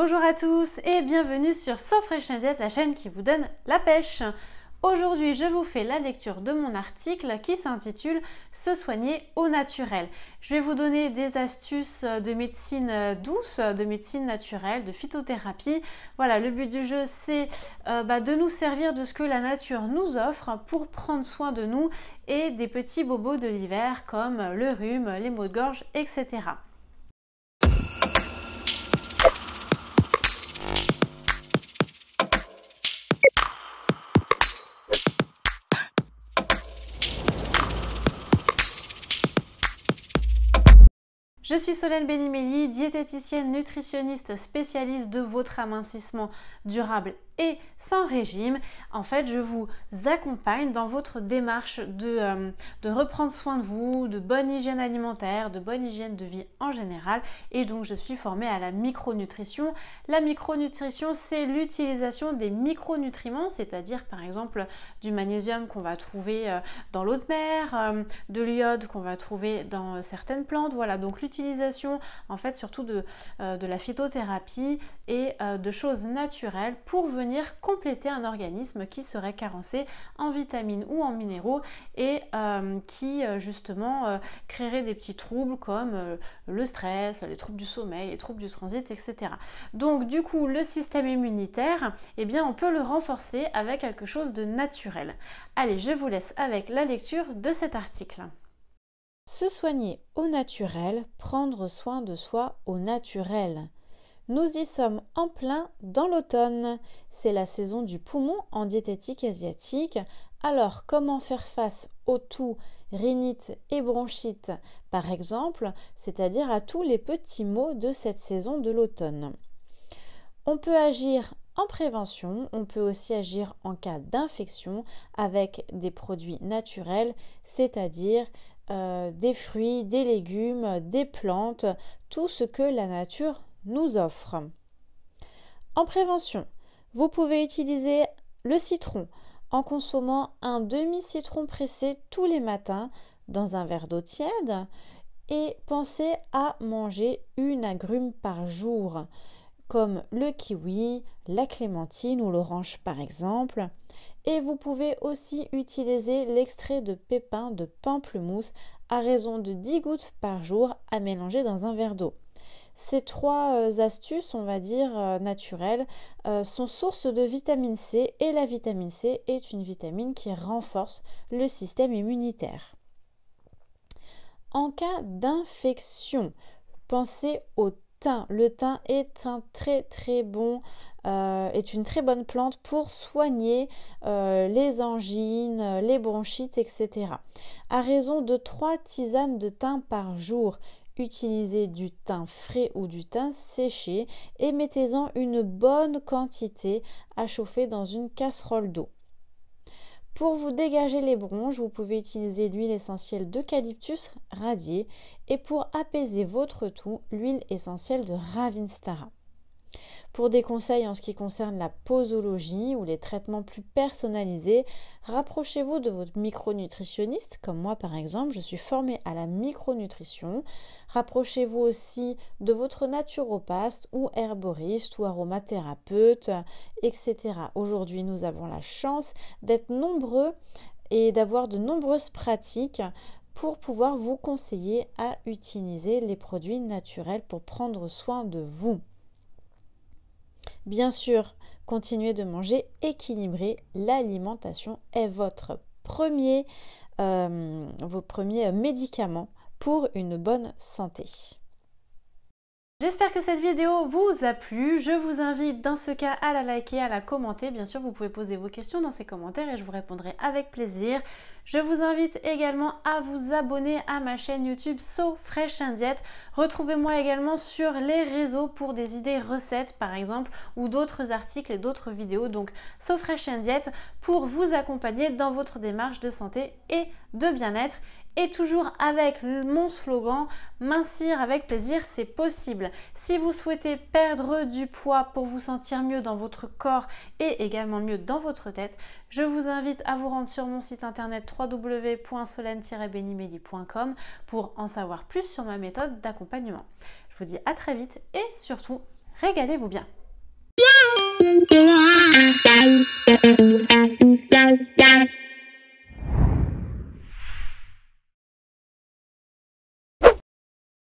Bonjour à tous et bienvenue sur So et la chaîne qui vous donne la pêche. Aujourd'hui, je vous fais la lecture de mon article qui s'intitule Se soigner au naturel. Je vais vous donner des astuces de médecine douce, de médecine naturelle, de phytothérapie. Voilà, le but du jeu, c'est euh, bah, de nous servir de ce que la nature nous offre pour prendre soin de nous et des petits bobos de l'hiver comme le rhume, les maux de gorge, etc. Je suis Solène Benimeli, diététicienne nutritionniste spécialiste de votre amincissement durable sans régime. En fait, je vous accompagne dans votre démarche euh, de, reprendre soin de vous, de bonne hygiène alimentaire, de bonne hygiène de vie en général. Et donc, je suis formée à la micronutrition. La micronutrition, c'est l'utilisation des micronutriments, c'est-à-dire par exemple du magnésium qu'on va trouver euh, dans l'eau de mer, euh, de l'iode qu'on va trouver dans certaines plantes. Voilà, donc l'utilisation en fait surtout de la phytothérapie et de choses naturelles pour venir compléter un organisme qui serait carencé en vitamines ou en minéraux et euh, qui euh, justement euh, créerait des petits troubles comme le stress, les troubles du sommeil, les troubles du transit, etc. Donc du coup, le système immunitaire, eh bien on peut le renforcer avec quelque chose de naturel. Allez, je vous laisse avec la lecture de cet article. Se soigner au naturel, prendre soin de soi au naturel. Nous y sommes en plein dans l'automne. C'est la saison du poumon en diététique asiatique. Alors, comment faire face aux toux, rhinites et bronchites, par exemple, c'est-à-dire à tous les petits maux de cette saison de l'automne On peut agir en prévention, on peut aussi agir en cas d'infection avec des produits naturels, c'est-à-dire euh, des fruits, des légumes, des plantes, tout ce que la nature nous offre. En prévention, vous pouvez utiliser le citron en consommant un demi-citron pressé tous les matins dans un verre d'eau tiède et pensez à manger une agrume par jour comme le kiwi, la clémentine ou l'orange par exemple. Et vous pouvez aussi utiliser l'extrait de pépins de pamplemousse à raison de 10 gouttes par jour à mélanger dans un verre d'eau. Ces trois euh, astuces, on va dire euh, naturelles, euh, sont sources de vitamine C et la vitamine C est une vitamine qui renforce le système immunitaire. En cas d'infection, pensez au le thym est un très très bon, euh, est une très bonne plante pour soigner euh, les angines, les bronchites, etc. À raison de 3 tisanes de thym par jour, utilisez du thym frais ou du thym séché et mettez-en une bonne quantité à chauffer dans une casserole d'eau. Pour vous dégager les bronches, vous pouvez utiliser l'huile essentielle d'eucalyptus radié et pour apaiser votre toux, l'huile essentielle de Ravinstara. Pour des conseils en ce qui concerne la posologie ou les traitements plus personnalisés, rapprochez-vous de votre micronutritionniste, comme moi par exemple, je suis formée à la micronutrition. Rapprochez-vous aussi de votre naturopathe ou herboriste ou aromathérapeute, etc. Aujourd'hui, nous avons la chance d'être nombreux et d'avoir de nombreuses pratiques pour pouvoir vous conseiller à utiliser les produits naturels pour prendre soin de vous. Bien sûr, continuez de manger équilibré. L'alimentation est votre premier, euh, vos premiers médicaments pour une bonne santé. J'espère que cette vidéo vous a plu. Je vous invite dans ce cas à la liker, à la commenter. Bien sûr, vous pouvez poser vos questions dans ces commentaires et je vous répondrai avec plaisir. Je vous invite également à vous abonner à ma chaîne YouTube So Fresh and Diet. Retrouvez-moi également sur les réseaux pour des idées recettes par exemple ou d'autres articles et d'autres vidéos. Donc So Fresh and Diet pour vous accompagner dans votre démarche de santé et de bien-être. Et toujours avec mon slogan, mincir avec plaisir, c'est possible. Si vous souhaitez perdre du poids pour vous sentir mieux dans votre corps et également mieux dans votre tête, je vous invite à vous rendre sur mon site internet www.solène-benimeli.com pour en savoir plus sur ma méthode d'accompagnement. Je vous dis à très vite et surtout, régalez-vous bien.